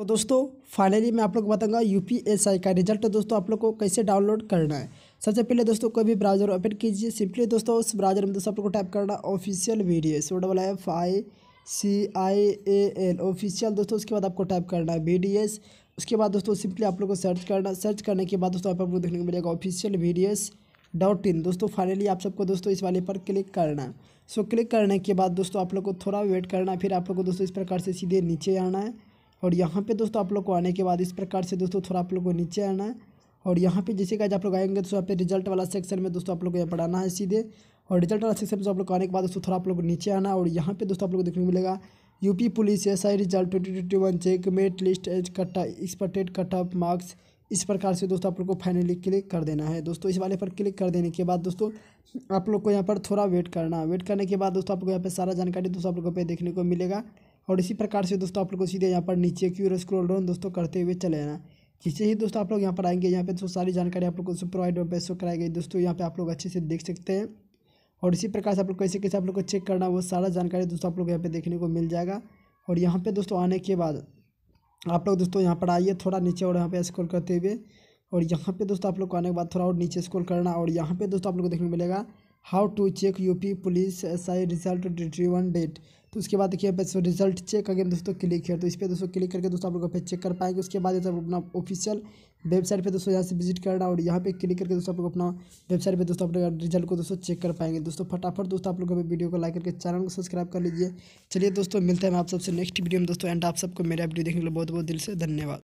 तो दोस्तों फाइनली मैं आप लोग को बताऊंगा यू का रिजल्ट तो दोस्तों आप लोग को कैसे डाउनलोड करना है सबसे पहले दोस्तों कोई भी ब्राउजर ओपन कीजिए सिंपली दोस्तों उस ब्राउजर में दोस्तों आप लोग को टाइप करना official video so double F I C I A L official दोस्तों उसके बाद आपको टाइप करना है वी उसके बाद दोस्तों सिंपली आप लोग को सर्च करना सर्च करने के बाद दोस्तों आप लोग को देखने को मिलेगा ऑफिशियल वी डॉट इन दोस्तों फाइनली आप सबको दोस्तों इस वाले पर क्लिक करना है सो क्लिक करने के बाद दोस्तों आप लोग को थोड़ा वेट करना है फिर आप लोग को दोस्तों इस प्रकार से सीधे नीचे आना है और यहाँ पे दोस्तों आप लोग को आने के बाद इस प्रकार से दोस्तों थोड़ा आप लोग को नीचे आना है और यहाँ पे जैसे आज आप लोग आएंगे तो यहाँ पे रिजल्ट वाला सेक्शन में दोस्तों आप लोग को यहाँ पढ़ाना है सीधे और रिजल्ट वाला सेक्शन में आप लोग को आने के बाद दोस्तों थोड़ा आप लोग को नीचे आना और यहाँ पे दोस्तों आप लोग को देखने को मिलेगा UP police S I result twenty twenty one check merit list एज कट्टा एक्सपर्टेड कट ऑफ मार्क्स इस प्रकार से दोस्तों आप लोग को फाइनली क्लिक कर देना है दोस्तों इस वाले पर क्लिक कर देने के बाद दोस्तों आप लोग को यहाँ पर थोड़ा वेट करना वेट करने के बाद दोस्तों आपको यहाँ पर सारा जानकारी दोस्तों आप लोग को पे देखने को मिलेगा और इसी प्रकार से दोस्तों आप लोग को सीधे यहाँ पर नीचे की ओर स्क्रॉल डाउन दोस्तों करते हुए चले जाना जिससे ही दोस्तों आप लोग यहाँ पर आएंगे यहाँ पे तो सारी जानकारी आप लोग को प्रोवाइड और पैसों कराई गई दोस्तों यहाँ पे आप लोग अच्छे से देख सकते हैं और इसी प्रकार से आप लोग कैसे कैसे आप लोग को चेक करना वो सारा जानकारी दोस्तों आप लोग यहाँ पे देखने को मिल जाएगा और यहाँ पे दोस्तों आने के बाद आप लोग दोस्तों यहाँ पर आइए थोड़ा नीचे और यहाँ पर स्क्रोल करते हुए और यहाँ पर दोस्तों आप लोग को आने के बाद थोड़ा और नीचे स्क्रॉल करना और यहाँ पर दोस्तों आप लोग को देखने को मिलेगा how to check UP police S I result रिट्रीवन डेट तो उसके बाद देखिए बस रिजल्ट चेक अगेन दोस्तों क्लिक है तो इस पर दोस्तों क्लिक करके दोस्तों आप लोग फिर चेक कर पाएंगे उसके बाद दोस्तों अपना ऑफिशियल वेबसाइट पे दोस्तों यहाँ से विजिट करना और यहाँ पे क्लिक करके दोस्तों आप लोग अपना वेबसाइट पे दोस्तों अपने रिजल्ट को दोस्तों चेक कर पाएंगे दोस्तों फटाफट दोस्तों आप लोग अभी वीडियो को लाइक करके चैनल को सब्सक्राइब कर लीजिए चलिए दोस्तों मिलते हैं आप सबसे नेक्स्ट वीडियो में दोस्तों एंड आप सबको मेरा वीडियो देखने के लिए बहुत बहुत दिल से धन्यवाद